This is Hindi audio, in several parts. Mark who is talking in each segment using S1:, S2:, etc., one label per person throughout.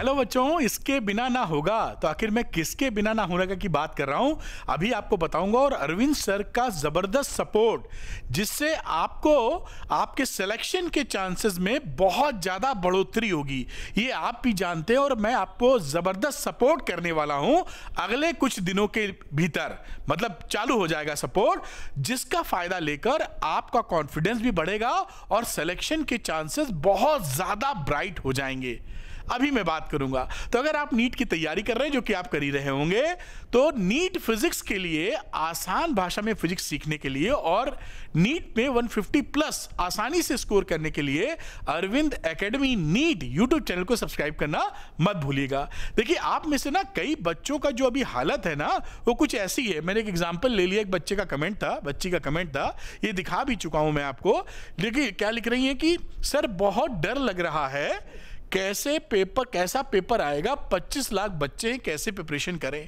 S1: हेलो बच्चों इसके बिना ना होगा तो आखिर मैं किसके बिना ना होने की बात कर रहा हूं अभी आपको बताऊंगा और अरविंद सर का ज़बरदस्त सपोर्ट जिससे आपको आपके सिलेक्शन के चांसेस में बहुत ज़्यादा बढ़ोतरी होगी ये आप भी जानते हैं और मैं आपको ज़बरदस्त सपोर्ट करने वाला हूं अगले कुछ दिनों के भीतर मतलब चालू हो जाएगा सपोर्ट जिसका फ़ायदा लेकर आपका कॉन्फिडेंस भी बढ़ेगा और सिलेक्शन के चांसेस बहुत ज़्यादा ब्राइट हो जाएंगे अभी मैं बात करूंगा तो अगर आप नीट की तैयारी कर रहे हैं जो कि आप कर ही रहे होंगे तो नीट फिजिक्स के लिए आसान भाषा में फिजिक्स सीखने के लिए और नीट में 150 प्लस आसानी से स्कोर करने के लिए Arvind academy NEET YouTube channel को सब्सक्राइब करना मत भूलिएगा देखिए आप में से ना कई बच्चों का जो अभी हालत है ना वो कुछ ऐसी है मैंने एक एग्जाम्पल ले लिया एक बच्चे का कमेंट था बच्ची का कमेंट था ये दिखा भी चुका हूं मैं आपको देखिए क्या लिख रही है कि सर बहुत डर लग रहा है कैसे पेपर कैसा पेपर आएगा 25 लाख बच्चे कैसे प्रिपरेशन करें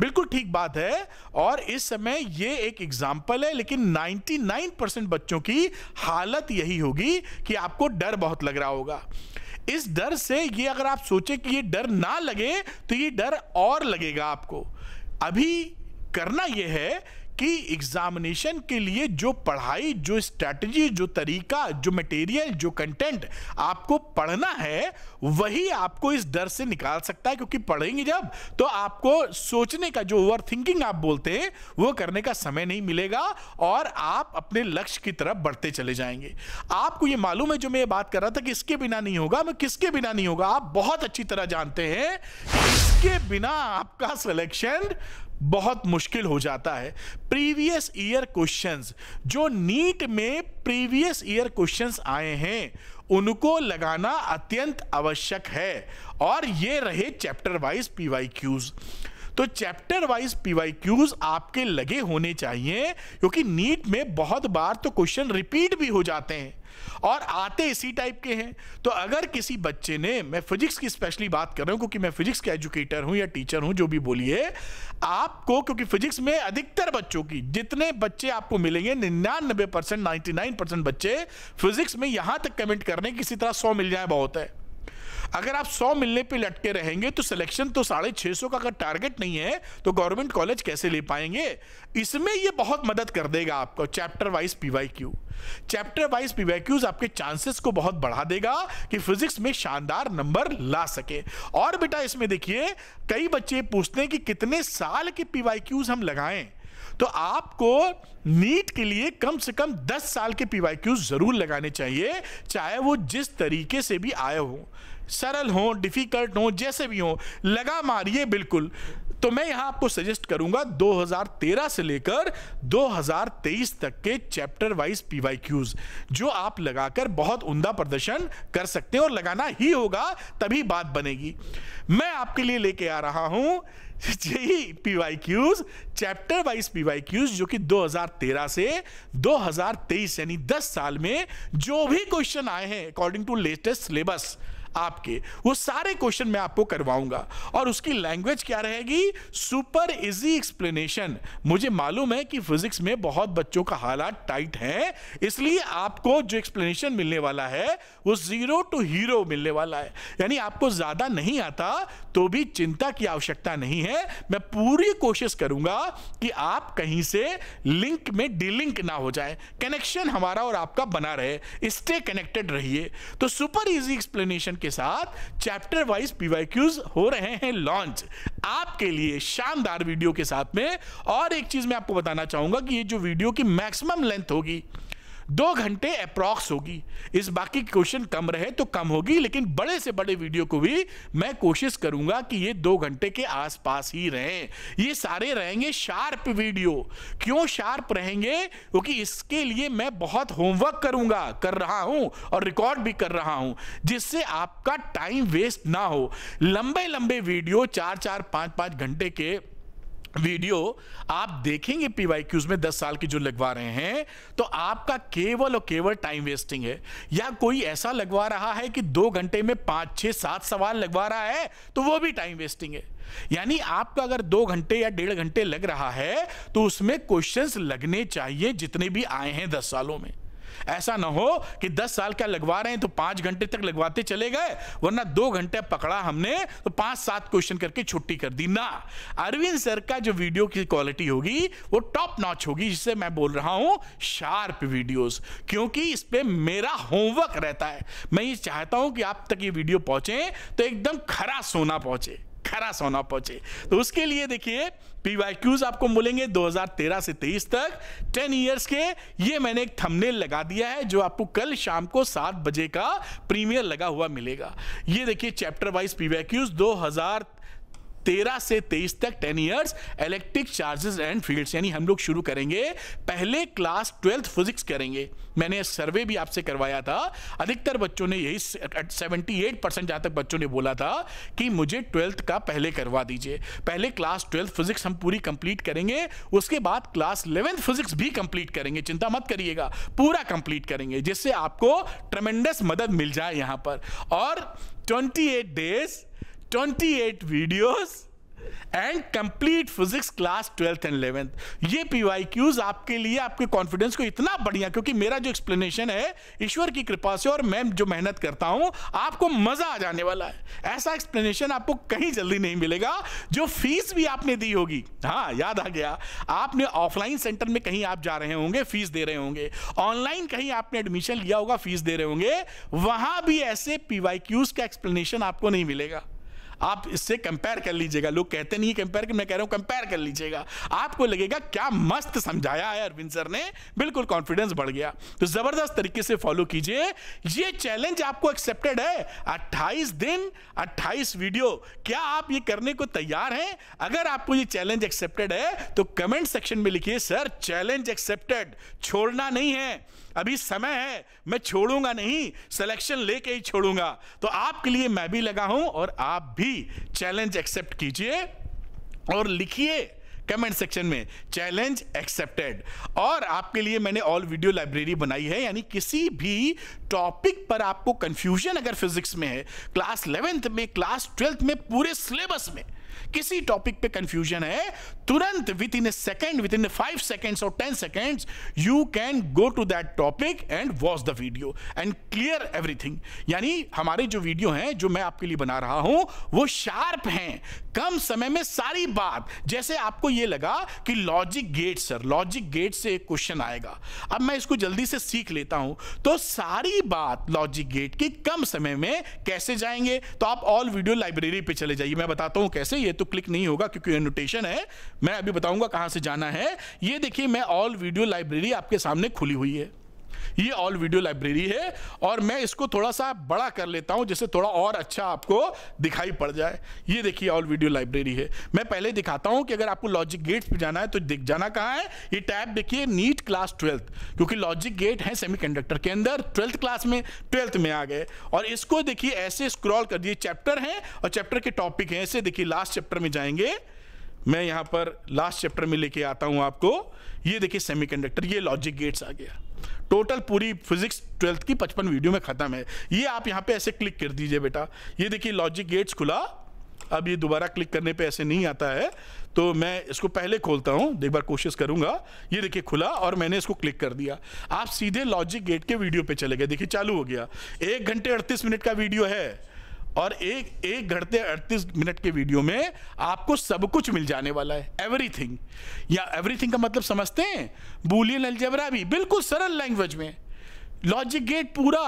S1: बिल्कुल ठीक बात है और इस समय ये एक एग्जाम्पल है लेकिन 99 परसेंट बच्चों की हालत यही होगी कि आपको डर बहुत लग रहा होगा इस डर से ये अगर आप सोचें कि ये डर ना लगे तो ये डर और लगेगा आपको अभी करना यह है बाकी एग्जामिनेशन के लिए जो पढ़ाई जो स्ट्रैटेजी जो तरीका जो मटेरियल जो कंटेंट आपको पढ़ना है वही आपको इस डर से निकाल सकता है क्योंकि पढ़ेंगे जब तो आपको सोचने का जो ओवर थिंकिंग आप बोलते हैं वो करने का समय नहीं मिलेगा और आप अपने लक्ष्य की तरफ बढ़ते चले जाएंगे आपको ये मालूम है जो मैं ये बात कर रहा था कि इसके बिना नहीं होगा मैं किसके बिना नहीं होगा आप बहुत अच्छी तरह जानते हैं इसके बिना आपका सिलेक्शन बहुत मुश्किल हो जाता है प्रीवियस ईयर क्वेश्चंस जो नीट में प्रीवियस ईयर क्वेश्चंस आए हैं उनको लगाना अत्यंत आवश्यक है और ये रहे चैप्टर वाइज पीवाईक्यूज़ तो चैप्टर वाइज पीवाईक्यूज आपके लगे होने चाहिए क्योंकि नीट में बहुत बार तो क्वेश्चन रिपीट भी हो जाते हैं और आते इसी टाइप के हैं तो अगर किसी बच्चे ने मैं फिजिक्स की स्पेशली बात कर रहा हूं क्योंकि मैं फिजिक्स के एजुकेटर हूं या टीचर हूं जो भी बोलिए आपको क्योंकि फिजिक्स में अधिकतर बच्चों की जितने बच्चे आपको मिलेंगे निन्यानबे परसेंट नाइन्टी नाइन परसेंट बच्चे फिजिक्स में यहां तक कमेंट करने किसी तरह सौ मिल जाए बहुत है अगर आप सौ मिलने पर लटके रहेंगे तो सिलेक्शन तो साढ़े छः सौ का अगर टारगेट नहीं है तो गवर्नमेंट कॉलेज कैसे ले पाएंगे इसमें ये बहुत मदद कर देगा आपको chapter wise P Y Q chapter wise P Y Qs आपके चांसेस को बहुत बढ़ा देगा कि फिजिक्स में शानदार नंबर ला सके और बेटा इसमें देखिए कई बच्चे पूछते हैं कि कितने साल के पी वाई क्यूज हम लगाएं तो आपको नीट के लिए कम से कम 10 साल के पीवाईक्यू जरूर लगाने चाहिए चाहे वो जिस तरीके से भी आए हों सरल हो डिफ़िकल्ट हो जैसे भी हो लगा मारिए बिल्कुल तो मैं यहां आपको सजेस्ट करूंगा 2013 से लेकर 2023 तक के चैप्टर वाइज पीवाईक्यूज जो आप लगाकर बहुत उमदा प्रदर्शन कर सकते हैं और लगाना ही होगा तभी बात बनेगी मैं आपके लिए लेके आ रहा हूं JEE PYQs chapter wise PYQs जो कि 2013 से 2023 यानी 10 साल में जो भी क्वेश्चन आए हैं अकॉर्डिंग टू लेटेस्ट सिलेबस आपके वो सारे क्वेश्चन मैं आपको करवाऊंगा और उसकी लैंग्वेज क्या रहेगी सुपर इजी एक्सप्लेनेशन मुझे मालूम है कि फिजिक्स में बहुत बच्चों का हालात टाइट है इसलिए आपको जो एक्सप्लेनेशन मिलने वाला है वो जीरो टू हीरो मिलने वाला है यानी आपको ज्यादा नहीं आता तो भी चिंता की आवश्यकता नहीं है मैं पूरी कोशिश करूंगा कि आप कहीं से लिंक में डिलिंक ना हो जाए कनेक्शन हमारा और आपका बना रहे स्टे कनेक्टेड रहिए तो सुपर इजी एक्सप्लेनेशन के साथ चैप्टर वाइज पीवाईक्यूज हो रहे हैं लॉन्च आपके लिए शानदार वीडियो के साथ में और एक चीज मैं आपको बताना चाहूंगा कि ये जो वीडियो की मैक्सिमम लेंथ होगी दो घंटे अप्रॉक्स होगी इस बाकी क्वेश्चन कम रहे तो कम होगी लेकिन बड़े से बड़े वीडियो को भी मैं कोशिश करूंगा कि ये दो घंटे के आसपास ही रहें ये सारे रहेंगे शार्प वीडियो क्यों शार्प रहेंगे क्योंकि इसके लिए मैं बहुत होमवर्क करूंगा कर रहा हूं और रिकॉर्ड भी कर रहा हूं जिससे आपका टाइम वेस्ट ना हो लंबे लंबे वीडियो चार चार पांच पांच घंटे के वीडियो आप देखेंगे पीवाई क्यूज में दस साल की जो लगवा रहे हैं तो आपका केवल और केवल टाइम वेस्टिंग है या कोई ऐसा लगवा रहा है कि दो घंटे में पांच छः सात सवाल लगवा रहा है तो वो भी टाइम वेस्टिंग है यानी आपका अगर दो घंटे या डेढ़ घंटे लग रहा है तो उसमें क्वेश्चंस लगने चाहिए जितने भी आए हैं दस सालों में ऐसा ना हो कि दस साल का लगवा रहे हैं तो पांच घंटे तक लगवाते चले गए वरना दो घंटे पकड़ा हमने तो पांच सात क्वेश्चन करके छुट्टी कर दी ना अरविंद सर का जो वीडियो की क्वालिटी होगी वो टॉप नॉच होगी जिससे मैं बोल रहा हूं शार्प वीडियोस क्योंकि इस पर मेरा होमवर्क रहता है मैं ये चाहता हूं कि आप तक ये वीडियो पहुंचे तो एकदम खरा सोना पहुंचे खरा सोना पहुंचे तो उसके लिए देखिए पीवाईक्यूज आपको मिलेंगे 2013 से 23 तक 10 इयर्स के ये मैंने एक थंबनेल लगा दिया है जो आपको कल शाम को 7 बजे का प्रीमियर लगा हुआ मिलेगा ये देखिए चैप्टर वाइज पीवाईक्यूज 2000 तेरह से तेईस तक ten years electric charges and fields यानी हम लोग शुरू करेंगे पहले क्लास ट्वेल्थ फिजिक्स करेंगे मैंने सर्वे भी आपसे करवाया था अधिकतर बच्चों ने यही सेवेंटी एट परसेंट जहाँ तक बच्चों ने बोला था कि मुझे ट्वेल्थ का पहले करवा दीजिए पहले क्लास ट्वेल्थ फिजिक्स हम पूरी कंप्लीट करेंगे उसके बाद क्लास इलेवेंथ फिजिक्स भी कंप्लीट करेंगे चिंता मत करिएगा पूरा कंप्लीट करेंगे जिससे आपको ट्रमेंडस मदद मिल जाए यहाँ पर और twenty eight days 28 videos and complete physics class twelfth and eleventh ये क्यूज आपके लिए आपके कॉन्फिडेंस को इतना बढ़िया क्योंकि मेरा जो एक्सप्लेनेशन है ईश्वर की कृपा से और मैं जो मेहनत करता हूं आपको मजा आ जाने वाला है ऐसा एक्सप्लेनेशन आपको कहीं जल्दी नहीं मिलेगा जो फीस भी आपने दी होगी हाँ याद आ गया आपने ऑफलाइन सेंटर में कहीं आप जा रहे होंगे फीस दे रहे होंगे ऑनलाइन कहीं आपने एडमिशन लिया होगा फीस दे रहे होंगे वहां भी ऐसे क्यूज का एक्सप्लेनेशन आपको नहीं मिलेगा आप इससे कंपेयर कर लीजिएगा लोग कहते नहीं कंपेयर कि मैं कह रहा हूं कंपेयर कर लीजिएगा आपको लगेगा क्या मस्त समझाया है अरविंद सर ने बिल्कुल कॉन्फिडेंस बढ़ गया तो ज़बरदस्त तरीके से फॉलो कीजिए यह चैलेंज आपको एक्सेप्टेड है अट्ठाईस दिन अट्ठाईस वीडियो क्या आप ये करने को तैयार हैं अगर आपको ये चैलेंज एक्सेप्टेड है तो कमेंट सेक्शन में लिखिए सर चैलेंज एक्सेप्टेड छोड़ना नहीं है अभी समय है मैं छोड़ूंगा नहीं सिलेक्शन लेके ही छोड़ूंगा तो आपके लिए मैं भी लगा हूं और आप भी चैलेंज एक्सेप्ट कीजिए और लिखिए कमेंट सेक्शन में चैलेंज एक्सेप्टेड और आपके लिए मैंने ऑल वीडियो लाइब्रेरी बनाई है यानी किसी भी टॉपिक पर आपको कंफ्यूजन अगर फिजिक्स में है क्लास इलेवेंथ में क्लास ट्वेल्थ में पूरे सिलेबस में किसी टॉपिक पे कंफ्यूजन है तुरंत within a second within five seconds और ten seconds you can go to that topic and watch the video and clear everything यानी हमारे जो वीडियो हैं जो मैं आपके लिए बना रहा हूं वो शार्प हैं कम समय में सारी बात जैसे आपको ये लगा कि logic gate sir logic gate से एक क्वेश्चन आएगा अब मैं इसको जल्दी से सीख लेता हूं तो सारी बात लॉजिक गेट की कम समय में कैसे जाएंगे तो आप ऑल वीडियो लाइब्रेरी पे चले जाइए मैं बताता हूं कैसे ये तो क्लिक नहीं होगा क्योंकि एनोटेशन है मैं अभी बताऊंगा कहां से जाना है ये देखिए मैं ऑल वीडियो लाइब्रेरी आपके सामने खुली हुई है ये ऑल वीडियो लाइब्रेरी है और मैं इसको थोड़ा सा बड़ा कर लेता हूँ जिससे थोड़ा और अच्छा आपको दिखाई पड़ जाए ये देखिए ऑल वीडियो लाइब्रेरी है मैं पहले दिखाता हूँ कि अगर आपको लॉजिक गेट्स पर जाना है तो दिख जाना कहाँ है ये टैब देखिए नीट क्लास ट्वेल्थ क्योंकि लॉजिक गेट है सेमी के अंदर ट्वेल्थ क्लास में ट्वेल्थ में आ गए और इसको देखिए ऐसे स्क्रॉल कर दिए चैप्टर हैं और चैप्टर के टॉपिक हैं ऐसे देखिए लास्ट चैप्टर में जाएंगे मैं यहाँ पर लास्ट चैप्टर में लेके आता हूँ आपको ये देखिए सेमीकंडक्टर ये लॉजिक गेट्स आ गया टोटल पूरी फिजिक्स ट्वेल्थ की पचपन वीडियो में खत्म है ये आप यहाँ पे ऐसे क्लिक कर दीजिए बेटा ये देखिए लॉजिक गेट्स खुला अब ये दोबारा क्लिक करने पे ऐसे नहीं आता है तो मैं इसको पहले खोलता हूँ एक बार कोशिश करूँगा ये देखिए खुला और मैंने इसको क्लिक कर दिया आप सीधे लॉजिक गेट के वीडियो पे चले गए देखिए चालू हो गया एक घंटे अड़तीस मिनट का वीडियो है और एक एक घंटे 38 मिनट के वीडियो में आपको सब कुछ मिल जाने वाला है एवरीथिंग या एवरीथिंग का मतलब समझते हैं बुलियन अलजेबरा भी बिल्कुल सरल लैंग्वेज में लॉजिक गेट पूरा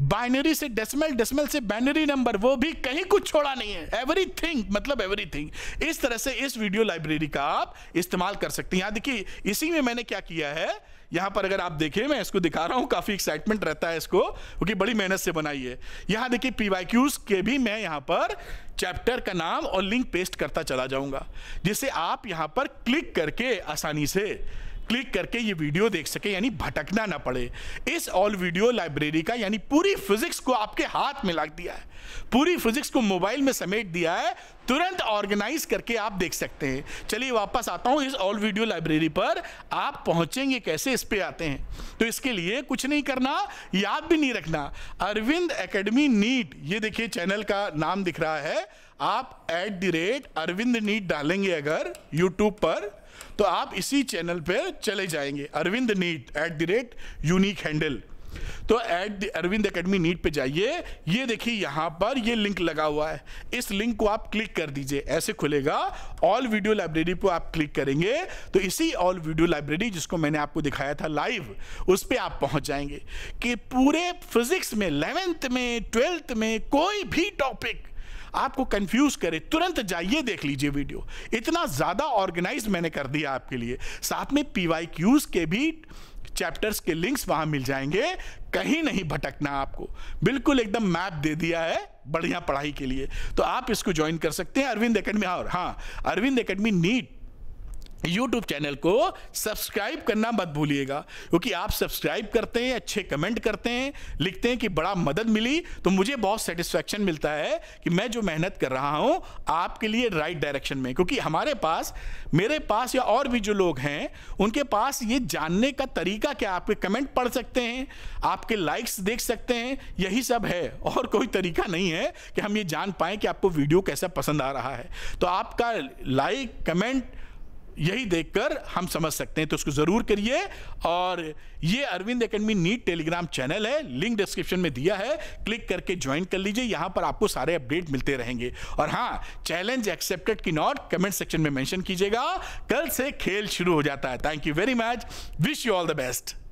S1: बाइनरी से डेसिमल डेसिमल से बाइनरी नंबर वो भी कहीं कुछ छोड़ा नहीं है एवरीथिंग मतलब एवरीथिंग इस तरह से इस वीडियो लाइब्रेरी का आप इस्तेमाल कर सकते हैं यहां देखिए इसी में मैंने क्या किया है यहाँ पर अगर आप देखें मैं इसको दिखा रहा हूँ काफ़ी एक्साइटमेंट रहता है इसको क्योंकि बड़ी मेहनत से बनाई है यहाँ देखिए पी के भी मैं यहाँ पर चैप्टर का नाम और लिंक पेस्ट करता चला जाऊंगा जिसे आप यहाँ पर क्लिक करके आसानी से क्लिक करके ये वीडियो देख सके यानी भटकना ना पड़े इस ऑल वीडियो लाइब्रेरी का यानी पूरी फिजिक्स को आपके हाथ में लग दिया है पूरी फिजिक्स को मोबाइल में समेट दिया है तुरंत ऑर्गेनाइज करके आप देख सकते हैं चलिए वापस आता हूँ इस ऑल वीडियो लाइब्रेरी पर आप पहुंचेंगे कैसे इस पे आते हैं तो इसके लिए कुछ नहीं करना याद भी नहीं रखना अरविंद एकेडमी नीट ये देखिए चैनल का नाम दिख रहा है आप at the rate Arvind NEET डालेंगे अगर यूट्यूब पर तो आप इसी चैनल पे चले जाएंगे Arvind NEET at the rate unique handle तो at the Arvind academy NEET पे जाइए ये देखिए यहां पर ये लिंक लगा हुआ है इस लिंक को आप क्लिक कर दीजिए ऐसे खुलेगा ऑल वीडियो लाइब्रेरी पे आप क्लिक करेंगे तो इसी ऑल वीडियो लाइब्रेरी जिसको मैंने आपको दिखाया था लाइव उस पर आप पहुंच जाएंगे कि पूरे फिजिक्स में इलेवेंथ में ट्वेल्थ में कोई भी टॉपिक आपको कंफ्यूज करे तुरंत जाइए देख लीजिए वीडियो इतना ज़्यादा ऑर्गेनाइज मैंने कर दिया आपके लिए साथ में पीवाई क्यूज के भी चैप्टर्स के लिंक्स वहां मिल जाएंगे कहीं नहीं भटकना आपको बिल्कुल एकदम मैप दे दिया है बढ़िया पढ़ाई के लिए तो आप इसको ज्वाइन कर सकते हैं अरविंद अकेडमी और हाँ, हाँ Arvind academy NEET YouTube channel को सब्सक्राइब करना मत भूलिएगा क्योंकि आप सब्सक्राइब करते हैं अच्छे कमेंट करते हैं लिखते हैं कि बड़ा मदद मिली तो मुझे बहुत सेटिस्फेक्शन मिलता है कि मैं जो मेहनत कर रहा हूं आपके लिए राइट डायरेक्शन में क्योंकि हमारे पास मेरे पास या और भी जो लोग हैं उनके पास ये जानने का तरीका क्या आपके कमेंट पढ़ सकते हैं आपके लाइक्स देख सकते हैं यही सब है और कोई तरीका नहीं है कि हम ये जान पाएँ कि आपको वीडियो कैसा पसंद आ रहा है तो आपका लाइक कमेंट यही देखकर हम समझ सकते हैं तो उसको ज़रूर करिए और ये Arvind academy NEET Telegram channel है लिंक डिस्क्रिप्शन में दिया है क्लिक करके ज्वाइन कर लीजिए यहाँ पर आपको सारे अपडेट मिलते रहेंगे और हाँ चैलेंज एक्सेप्टेड की नॉट कमेंट सेक्शन में मेंशन कीजिएगा कल से खेल शुरू हो जाता है thank you very much wish you all the best